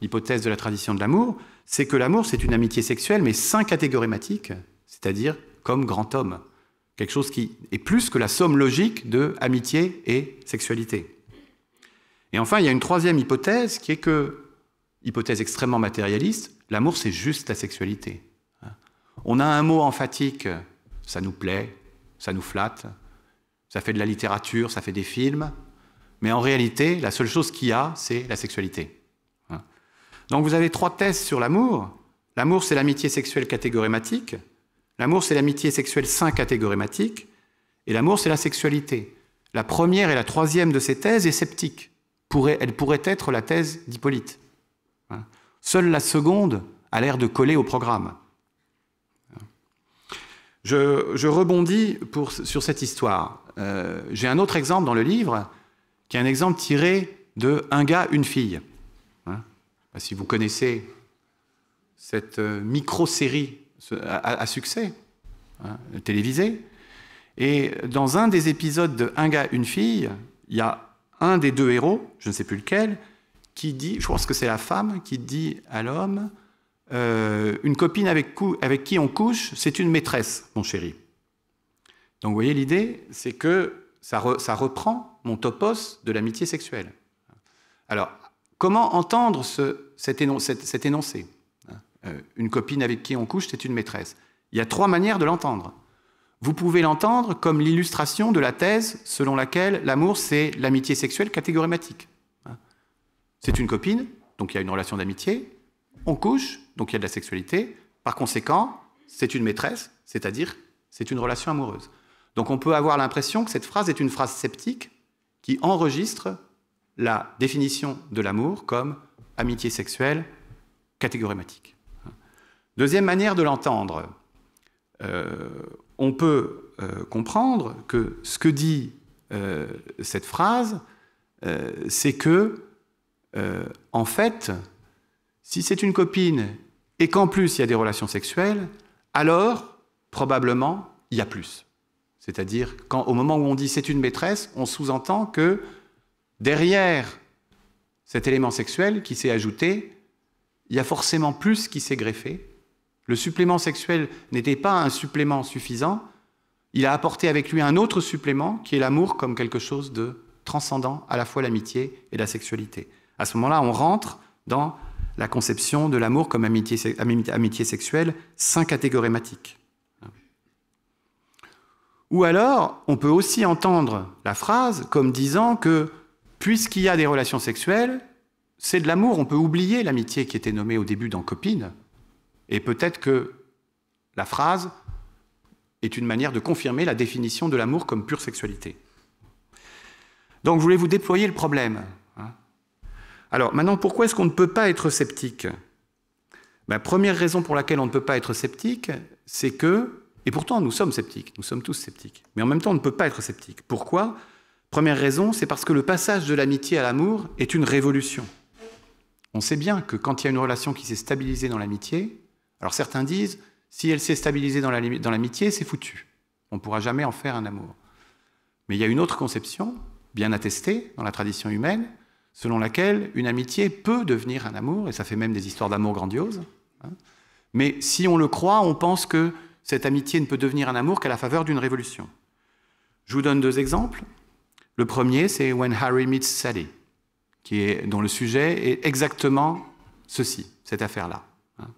l'hypothèse de la tradition de l'amour, c'est que l'amour, c'est une amitié sexuelle, mais cinq catégorématique, c'est-à-dire comme grand homme. Quelque chose qui est plus que la somme logique de amitié et sexualité. Et enfin, il y a une troisième hypothèse qui est que, hypothèse extrêmement matérialiste, l'amour, c'est juste la sexualité. On a un mot emphatique, ça nous plaît, ça nous flatte, ça fait de la littérature, ça fait des films, mais en réalité, la seule chose qu'il y a, c'est la sexualité. Hein. Donc vous avez trois thèses sur l'amour. L'amour, c'est l'amitié sexuelle catégorématique. L'amour, c'est l'amitié sexuelle sans catégorématique. Et l'amour, c'est la sexualité. La première et la troisième de ces thèses est sceptique. Elle pourrait être la thèse d'Hippolyte. Hein. Seule la seconde a l'air de coller au programme. Je, rebondis sur cette histoire. Euh, j'ai un autre exemple dans le livre, qui est un exemple tiré de Un gars, une fille. Hein bah, si vous connaissez cette euh, micro-série à, succès, hein, télévisée, et dans un des épisodes de Un gars, une fille, il y a un des deux héros, je ne sais plus lequel, qui dit, je pense que c'est la femme, qui dit à l'homme, euh, une copine avec, qui on couche, c'est une maîtresse, mon chéri. Donc vous voyez, l'idée, c'est que ça, reprend mon topos de l'amitié sexuelle. Alors, comment entendre cet, énoncé hein euh, Une copine avec qui on couche, c'est une maîtresse. Il y a trois manières de l'entendre. Vous pouvez l'entendre comme l'illustration de la thèse selon laquelle l'amour, c'est l'amitié sexuelle catégorématique. Hein c'est une copine, donc il y a une relation d'amitié on couche, donc il y a de la sexualité. Par conséquent, c'est une maîtresse, c'est-à-dire c'est une relation amoureuse. Donc on peut avoir l'impression que cette phrase est une phrase sceptique qui enregistre la définition de l'amour comme amitié sexuelle catégorématique. Deuxième manière de l'entendre, euh, on peut euh, comprendre que ce que dit euh, cette phrase, c'est que, en fait, si c'est une copine et qu'en plus il y a des relations sexuelles, alors probablement il y a plus. C'est-à-dire quand au moment où on dit c'est une maîtresse, on sous-entend que derrière cet élément sexuel qui s'est ajouté, il y a forcément plus qui s'est greffé. Le supplément sexuel n'était pas un supplément suffisant, il a apporté avec lui un autre supplément qui est l'amour comme quelque chose de transcendant à la fois l'amitié et la sexualité. À ce moment-là, on rentre dans la conception de l'amour comme amitié, amitié, sexuelle, sans catégorématique. Ou alors, on peut aussi entendre la phrase comme disant que, puisqu'il y a des relations sexuelles, c'est de l'amour, on peut oublier l'amitié qui était nommée au début dans copine, et peut-être que la phrase est une manière de confirmer la définition de l'amour comme pure sexualité. Donc je voulais vous déployer le problème. Hein. Alors maintenant, pourquoi est-ce qu'on ne peut pas être sceptique ben, Première raison pour laquelle on ne peut pas être sceptique, c'est que, et pourtant nous sommes sceptiques, nous sommes tous sceptiques, mais en même temps on ne peut pas être sceptique. Pourquoi Première raison, c'est parce que le passage de l'amitié à l'amour est une révolution. On sait bien que quand il y a une relation qui s'est stabilisée dans l'amitié, alors certains disent, si elle s'est stabilisée dans l'amitié, c'est foutu. On ne pourra jamais en faire un amour. Mais il y a une autre conception, bien attestée dans la tradition humaine, selon laquelle une amitié peut devenir un amour, et ça fait même des histoires d'amour grandioses. Hein. Mais si on le croit, on pense que cette amitié ne peut devenir un amour qu'à la faveur d'une révolution. Je vous donne deux exemples. Le premier, c'est When Harry Meets Sally, qui est, dont le sujet est exactement ceci, cette affaire-là. Hein.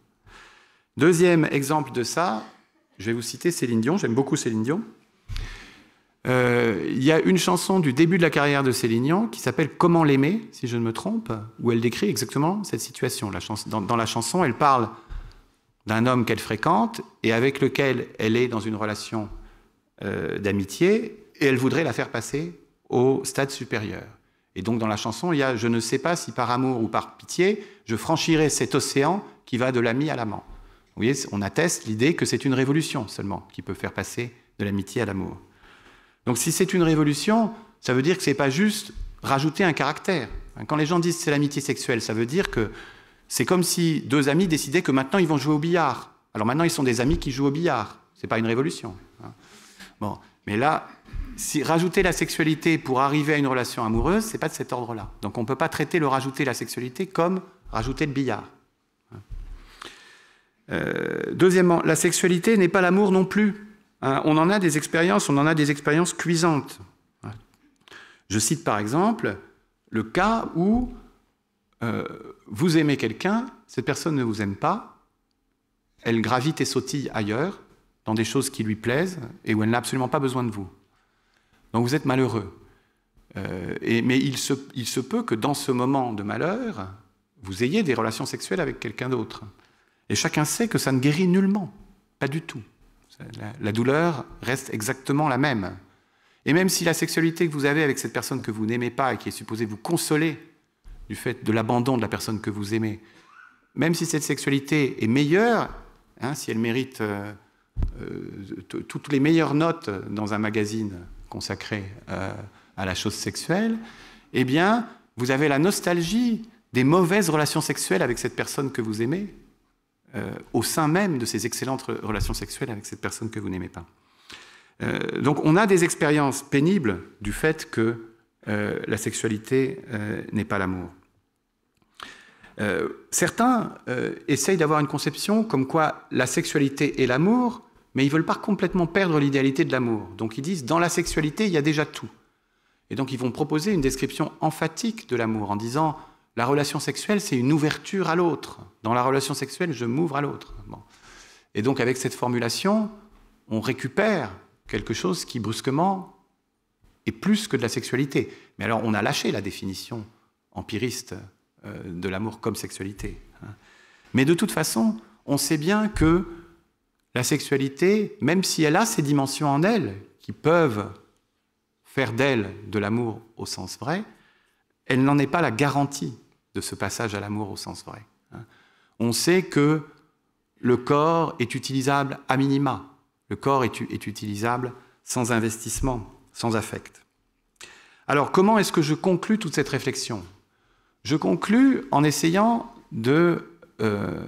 Deuxième exemple de ça, je vais vous citer Céline Dion, j'aime beaucoup Céline Dion. Euh, il y a une chanson du début de la carrière de Céline qui s'appelle Comment l'aimer, si je ne me trompe, où elle décrit exactement cette situation. dans, la chanson, elle parle d'un homme qu'elle fréquente et avec lequel elle est dans une relation euh, d'amitié et elle voudrait la faire passer au stade supérieur. Et donc dans la chanson, il y a Je ne sais pas si par amour ou par pitié, je franchirai cet océan qui va de l'ami à l'amant. Vous voyez, on atteste l'idée que c'est une révolution seulement qui peut faire passer de l'amitié à l'amour. Donc si c'est une révolution, ça veut dire que ce n'est pas juste rajouter un caractère. Quand les gens disent c'est l'amitié sexuelle, ça veut dire que c'est comme si deux amis décidaient que maintenant ils vont jouer au billard. Alors maintenant ils sont des amis qui jouent au billard. C'est pas une révolution. Hein. Bon, mais là, si rajouter la sexualité pour arriver à une relation amoureuse, c'est pas de cet ordre-là. Donc on ne peut pas traiter le rajouter la sexualité comme rajouter le billard. Hein. Euh, deuxièmement, la sexualité n'est pas l'amour non plus. Hein, on en a des expériences, on en a des expériences cuisantes. Hein. Je cite par exemple le cas où euh, vous aimez quelqu'un, cette personne ne vous aime pas, elle gravite et sautille ailleurs, dans des choses qui lui plaisent et où elle n'a absolument pas besoin de vous. Donc vous êtes malheureux. Euh, mais il se peut que dans ce moment de malheur, vous ayez des relations sexuelles avec quelqu'un d'autre. Et chacun sait que ça ne guérit nullement, pas du tout. La, douleur reste exactement la même. Et même si la sexualité que vous avez avec cette personne que vous n'aimez pas et qui est supposée vous consoler du fait de l'abandon de la personne que vous aimez, même si cette sexualité est meilleure, hein, si elle mérite euh, euh, toutes les meilleures notes dans un magazine consacré euh, à la chose sexuelle, eh bien, vous avez la nostalgie des mauvaises relations sexuelles avec cette personne que vous aimez, euh, au sein même de ces excellentes relations sexuelles avec cette personne que vous n'aimez pas. Euh, donc on a des expériences pénibles du fait que euh, la sexualité n'est pas l'amour. certains essayent d'avoir une conception comme quoi la sexualité est l'amour, mais ils ne veulent pas complètement perdre l'idéalité de l'amour. Donc ils disent, dans la sexualité, il y a déjà tout. Et donc ils vont proposer une description emphatique de l'amour en disant, la relation sexuelle, c'est une ouverture à l'autre. Dans la relation sexuelle, je m'ouvre à l'autre. Et donc avec cette formulation, on récupère quelque chose qui brusquement est plus que de la sexualité. Mais alors on a lâché la définition empiriste euh, de l'amour comme sexualité. Hein. Mais de toute façon, on sait bien que la sexualité, même si elle a ses dimensions en elle, qui peuvent faire d'elle de l'amour au sens vrai, elle n'en est pas la garantie de ce passage à l'amour au sens vrai. Hein. On sait que le corps est utilisable à minima. Le corps est, est utilisable sans investissement, sans affect. Alors comment est-ce que je conclus toute cette réflexion Je conclus en essayant de euh,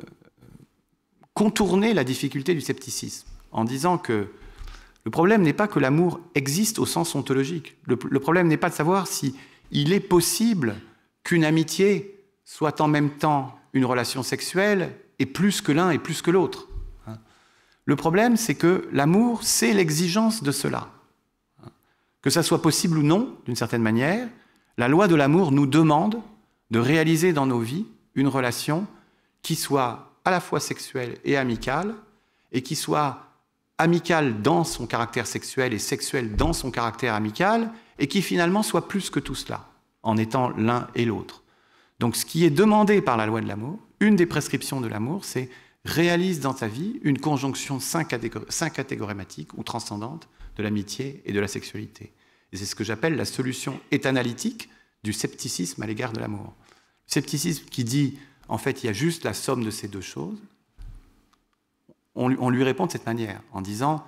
contourner la difficulté du scepticisme, en disant que le problème n'est pas que l'amour existe au sens ontologique. Le, le problème n'est pas de savoir si il est possible qu'une amitié soit en même temps une relation sexuelle et plus que l'un et plus que l'autre. Hein. Le problème, c'est que l'amour, c'est l'exigence de cela. Que ça soit possible ou non, d'une certaine manière, la loi de l'amour nous demande de réaliser dans nos vies une relation qui soit à la fois sexuelle et amicale, et qui soit amicale dans son caractère sexuel et sexuelle dans son caractère amical, et qui finalement soit plus que tout cela, en étant l'un et l'autre. Donc ce qui est demandé par la loi de l'amour, une des prescriptions de l'amour, c'est réalise dans ta vie une conjonction syncatégorématique ou transcendante de l'amitié et de la sexualité. Et c'est ce que j'appelle la solution éthanalytique du scepticisme à l'égard de l'amour. Scepticisme qui dit, en fait, il y a juste la somme de ces deux choses, on, lui répond de cette manière, en disant,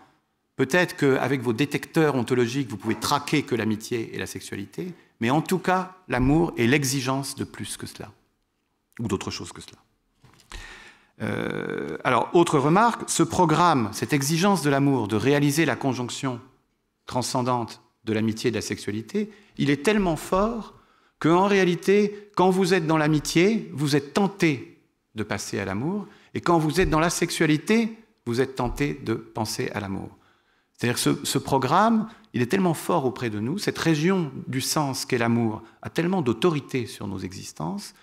peut-être qu'avec vos détecteurs ontologiques, vous pouvez traquer que l'amitié et la sexualité, mais en tout cas, l'amour est l'exigence de plus que cela, ou d'autre chose que cela. Euh, alors, autre remarque, ce programme, cette exigence de l'amour de réaliser la conjonction transcendante de l'amitié et de la sexualité, il est tellement fort qu'en réalité, quand vous êtes dans l'amitié, vous êtes tenté de passer à l'amour, et quand vous êtes dans la sexualité, vous êtes tenté de penser à l'amour. C'est-à-dire que ce programme, il est tellement fort auprès de nous, cette région du sens qu'est l'amour a tellement d'autorité sur nos existences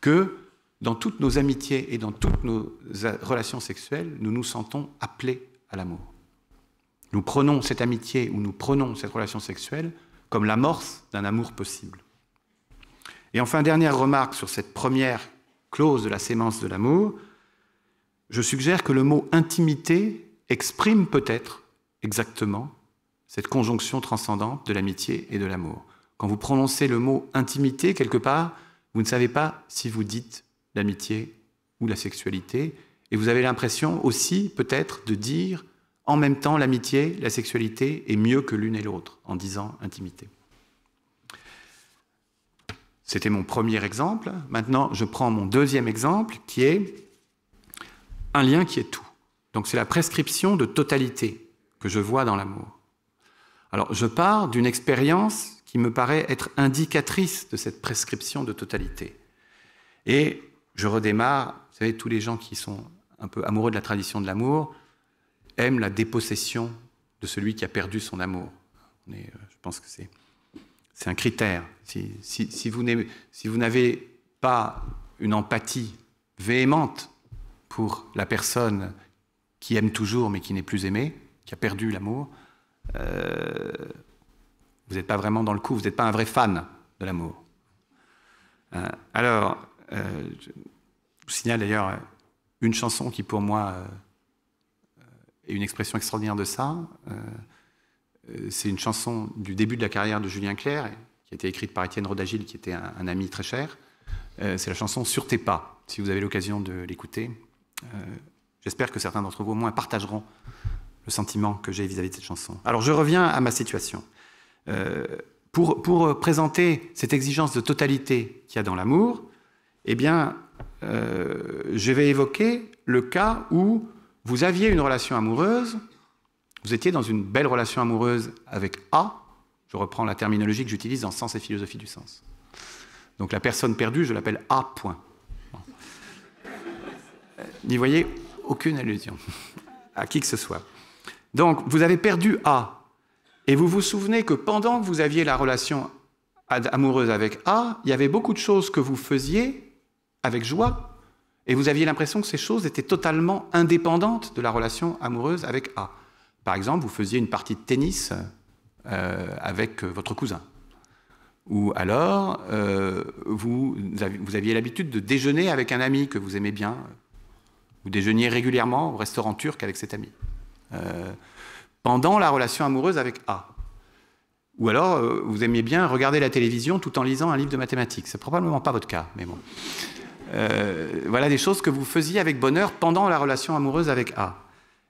que dans toutes nos amitiés et dans toutes nos euh, relations sexuelles, nous nous sentons appelés à l'amour. Nous prenons cette amitié ou nous prenons cette relation sexuelle comme l'amorce d'un amour possible. Et enfin, dernière remarque sur cette première clause de la sémence de l'amour, je suggère que le mot intimité exprime peut-être exactement cette conjonction transcendante de l'amitié et de l'amour. Quand vous prononcez le mot intimité quelque part, vous ne savez pas si vous dites l'amitié ou la sexualité, et vous avez l'impression aussi peut-être de dire en même temps l'amitié, la sexualité est mieux que l'une et l'autre en disant intimité. C'était mon premier exemple. Maintenant, je prends mon deuxième exemple qui est un lien qui est tout. Donc c'est la prescription de totalité que je vois dans l'amour. Alors je pars d'une expérience qui me paraît être indicatrice de cette prescription de totalité. Et je redémarre, vous savez, tous les gens qui sont un peu amoureux de la tradition de l'amour aiment la dépossession de celui qui a perdu son amour. Euh, je pense que c'est, un critère. Si, vous n'avez pas une empathie véhémente pour la personne qui aime toujours mais qui n'est plus aimée, qui a perdu l'amour, euh, vous n'êtes pas vraiment dans le coup, vous n'êtes pas un vrai fan de l'amour. Euh, alors, euh, je vous signale d'ailleurs une chanson qui pour moi est une expression extraordinaire de ça. c'est une chanson du début de la carrière de Julien Clerc, qui a été écrite par Étienne Rodagil, qui était un, un ami très cher. c'est la chanson Sur tes pas, si vous avez l'occasion de l'écouter. J'espère que certains d'entre vous au moins partageront le sentiment que j'ai vis-à-vis de cette chanson. Alors je reviens à ma situation. Euh, pour, euh, présenter cette exigence de totalité qu'il y a dans l'amour, eh bien, euh, je vais évoquer le cas où vous aviez une relation amoureuse, vous étiez dans une belle relation amoureuse avec A, je reprends la terminologie que j'utilise dans Sens et philosophie du sens. Donc la personne perdue, je l'appelle A. Point. N'y voyez aucune allusion à qui que ce soit. Donc, vous avez perdu A. Et vous vous souvenez que pendant que vous aviez la relation amoureuse avec A, il y avait beaucoup de choses que vous faisiez avec joie, et vous aviez l'impression que ces choses étaient totalement indépendantes de la relation amoureuse avec A. Par exemple, vous faisiez une partie de tennis euh, avec euh, votre cousin. Ou alors, euh, vous, vous aviez l'habitude de déjeuner avec un ami que vous aimez bien. Vous déjeuniez régulièrement au restaurant turc avec cet ami. Euh, pendant la relation amoureuse avec A. Ou alors, euh, vous aimiez bien regarder la télévision tout en lisant un livre de mathématiques. C'est probablement pas votre cas, mais bon. Euh, voilà des choses que vous faisiez avec bonheur pendant la relation amoureuse avec A.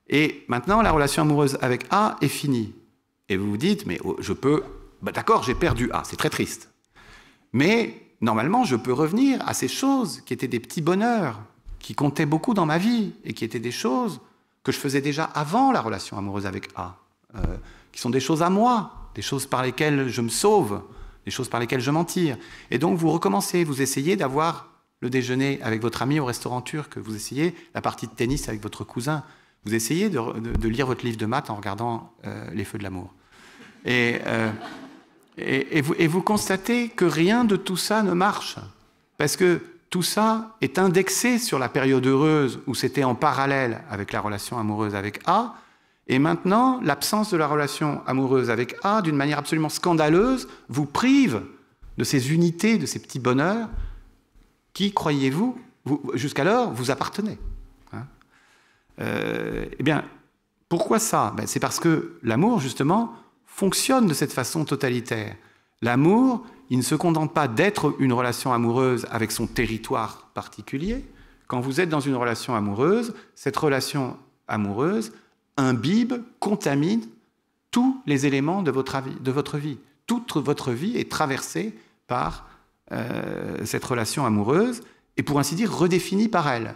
Et maintenant, la relation amoureuse avec A est finie. Et vous vous dites, mais oh, je peux... Bah, d'accord, j'ai perdu A, c'est très triste. Mais normalement, je peux revenir à ces choses qui étaient des petits bonheurs, qui comptaient beaucoup dans ma vie, et qui étaient des choses que je faisais déjà avant la relation amoureuse avec A, euh, qui sont des choses à moi, des choses par lesquelles je me sauve, des choses par lesquelles je m'en tire. Et donc vous recommencez, vous essayez d'avoir le déjeuner avec votre ami au restaurant turc, vous essayez la partie de tennis avec votre cousin, vous essayez de, lire votre livre de maths en regardant euh, Les Feux de l'amour. Euh, et, et, vous, et vous constatez que rien de tout ça ne marche. Parce que tout ça est indexé sur la période heureuse où c'était en parallèle avec la relation amoureuse avec A, et maintenant l'absence de la relation amoureuse avec A, d'une manière absolument scandaleuse, vous prive de ces unités, de ces petits bonheurs qui, croyez-vous, jusqu'alors vous appartenaient. Hein. Euh, eh bien, pourquoi ça ben, C'est parce que l'amour, justement, fonctionne de cette façon totalitaire. L'amour il ne se contente pas d'être une relation amoureuse avec son territoire particulier. Quand vous êtes dans une relation amoureuse, cette relation amoureuse imbibe, contamine tous les éléments de votre, vie. Toute votre vie est traversée par euh, cette relation amoureuse et pour ainsi dire redéfinie par elle.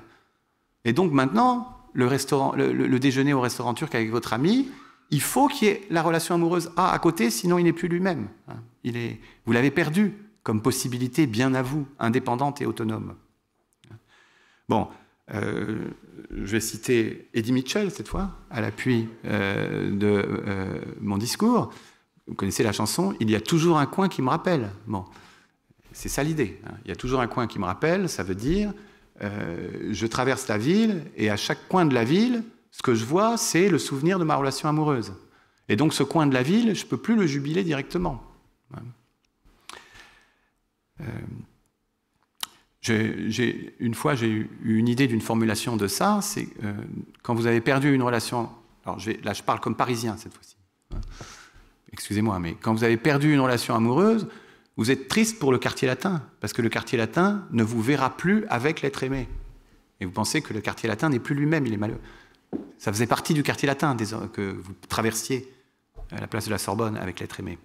Et donc maintenant, le déjeuner au restaurant turc avec votre ami, il faut qu'il y ait la relation amoureuse ah, à côté, sinon il n'est plus lui-même. Hein, il est, vous l'avez perdu comme possibilité bien à vous, indépendante et autonome. Hein. Bon, euh, je vais citer Eddie Mitchell cette fois, à l'appui euh, de euh, mon discours. Vous connaissez la chanson Il y a toujours un coin qui me rappelle. Bon, c'est ça l'idée. Hein. Il y a toujours un coin qui me rappelle, ça veut dire je traverse la ville et à chaque coin de la ville, ce que je vois, c'est le souvenir de ma relation amoureuse. Et donc ce coin de la ville, je ne peux plus le jubiler directement. Euh, une fois, j'ai eu une idée d'une formulation de ça, c'est euh, quand vous avez perdu une relation, alors là je parle comme parisien cette fois-ci, excusez-moi, mais quand vous avez perdu une relation amoureuse, vous êtes triste pour le quartier latin, parce que le quartier latin ne vous verra plus avec l'être aimé. Et vous pensez que le quartier latin n'est plus lui-même, il est malheureux. Ça faisait partie du quartier latin que vous traversiez euh, la place de la Sorbonne avec l'être aimé.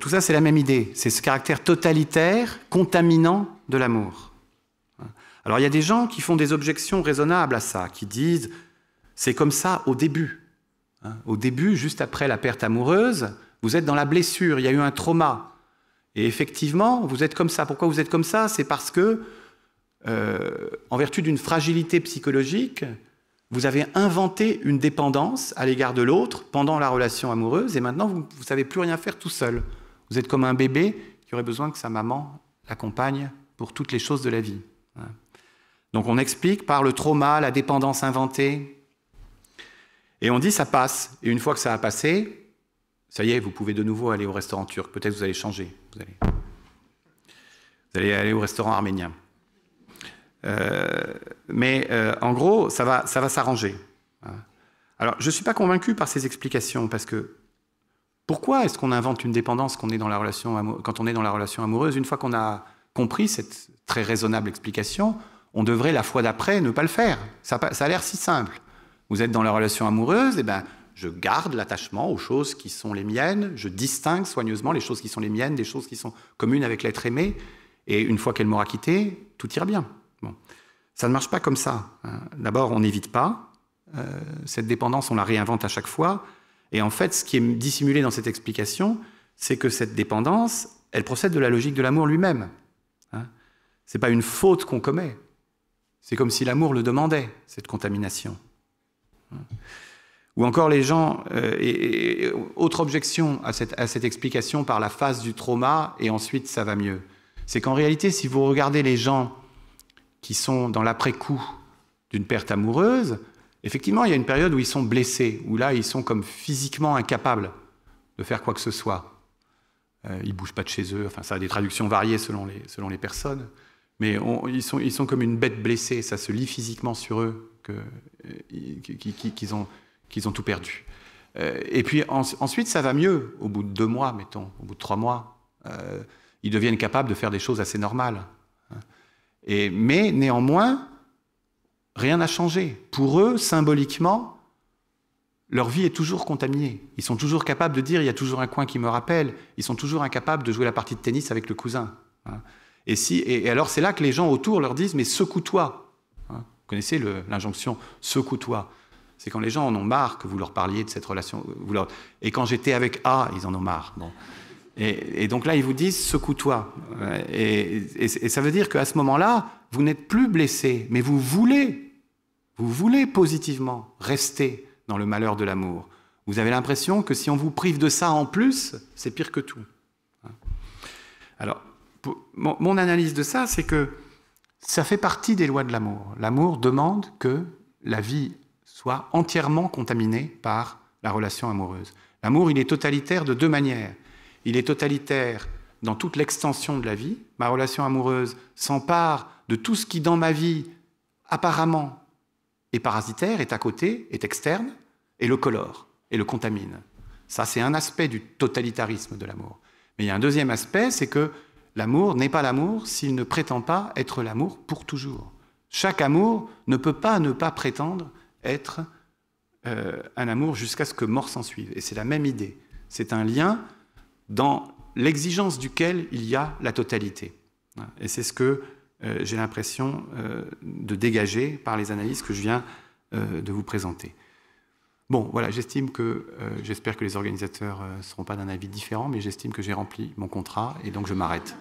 tout ça, c'est la même idée. C'est ce caractère totalitaire, contaminant de l'amour. Alors il y a des gens qui font des objections raisonnables à ça, qui disent c'est comme ça au début. Hein. Au début, juste après la perte amoureuse, vous êtes dans la blessure, il y a eu un trauma. Et effectivement, vous êtes comme ça. Pourquoi vous êtes comme ça C'est parce que euh, en vertu d'une fragilité psychologique, vous avez inventé une dépendance à l'égard de l'autre pendant la relation amoureuse et maintenant vous ne savez plus rien faire tout seul. Vous êtes comme un bébé qui aurait besoin que sa maman l'accompagne pour toutes les choses de la vie. Hein. Donc on explique par le trauma, la dépendance inventée. Et on dit ça passe. Et une fois que ça a passé, ça y est, vous pouvez de nouveau aller au restaurant turc. Peut-être vous allez changer. Vous allez, vous allez aller au restaurant arménien. Euh, mais euh, en gros, ça va, ça va s'arranger. Hein. Alors, je ne suis pas convaincu par ces explications, parce que pourquoi est-ce qu'on invente une dépendance quand on est dans la relation, dans la relation amoureuse Une fois qu'on a compris cette très raisonnable explication, on devrait la fois d'après ne pas le faire. Ça, ça a l'air si simple. Vous êtes dans la relation amoureuse, et eh ben, je garde l'attachement aux choses qui sont les miennes, je distingue soigneusement les choses qui sont les miennes des choses qui sont communes avec l'être aimé, et une fois qu'elle m'aura quitté, tout ira bien. Ça ne marche pas comme ça. Hein. D'abord, on n'évite pas. Euh, cette dépendance, on la réinvente à chaque fois. Et en fait, ce qui est dissimulé dans cette explication, c'est que cette dépendance, elle procède de la logique de l'amour lui-même. Hein. ce n'est pas une faute qu'on commet. C'est comme si l'amour le demandait, cette contamination. Hein. Ou encore les gens, euh, et, autre objection à cette, à cette explication par la phase du trauma, et ensuite ça va mieux. C'est qu'en réalité, si vous regardez les gens qui sont dans l'après-coup d'une perte amoureuse, effectivement, il y a une période où ils sont blessés, où là, ils sont comme physiquement incapables de faire quoi que ce soit. Euh, ils ne bougent pas de chez eux, enfin, ça a des traductions variées selon les, selon les personnes, mais ils, sont, ils sont comme une bête blessée, ça se lit physiquement sur eux, euh, qu'ils ont, qu'ils ont tout perdu. Euh, et puis ensuite, ça va mieux, au bout de deux mois, mettons, au bout de trois mois. ils deviennent capables de faire des choses assez normales mais néanmoins, rien n'a changé. Pour eux, symboliquement, leur vie est toujours contaminée. Ils sont toujours capables de dire il y a toujours un coin qui me rappelle. Ils sont toujours incapables de jouer la partie de tennis avec le cousin. Hein. Et, alors c'est là que les gens autour leur disent mais secoue-toi. Hein. Vous connaissez l'injonction secoue-toi. C'est quand les gens en ont marre que vous leur parliez de cette relation. Euh, et quand j'étais avec A, ils en ont marre. Bon. Et, donc là, ils vous disent secoue-toi. Et, ça veut dire qu'à ce moment-là, vous n'êtes plus blessé, mais vous voulez, vous voulez positivement rester dans le malheur de l'amour. Vous avez l'impression que si on vous prive de ça en plus, c'est pire que tout. Alors, mon, analyse de ça, c'est que ça fait partie des lois de l'amour. L'amour demande que la vie soit entièrement contaminée par la relation amoureuse. L'amour, il est totalitaire de deux manières il est totalitaire dans toute l'extension de la vie. Ma relation amoureuse s'empare de tout ce qui, dans ma vie, apparemment est parasitaire, est à côté, est externe, et le colore, et le contamine. Ça, c'est un aspect du totalitarisme de l'amour. Mais il y a un deuxième aspect, c'est que l'amour n'est pas l'amour s'il ne prétend pas être l'amour pour toujours. Chaque amour ne peut pas ne pas prétendre être euh, un amour jusqu'à ce que mort s'en suive. Et c'est la même idée. C'est un lien dans l'exigence duquel il y a la totalité. Et c'est ce que euh, j'ai l'impression euh, de dégager par les analyses que je viens euh, de vous présenter. Bon, voilà, j'estime que, j'espère que les organisateurs ne seront pas d'un avis différent, mais j'estime que j'ai rempli mon contrat et donc je m'arrête.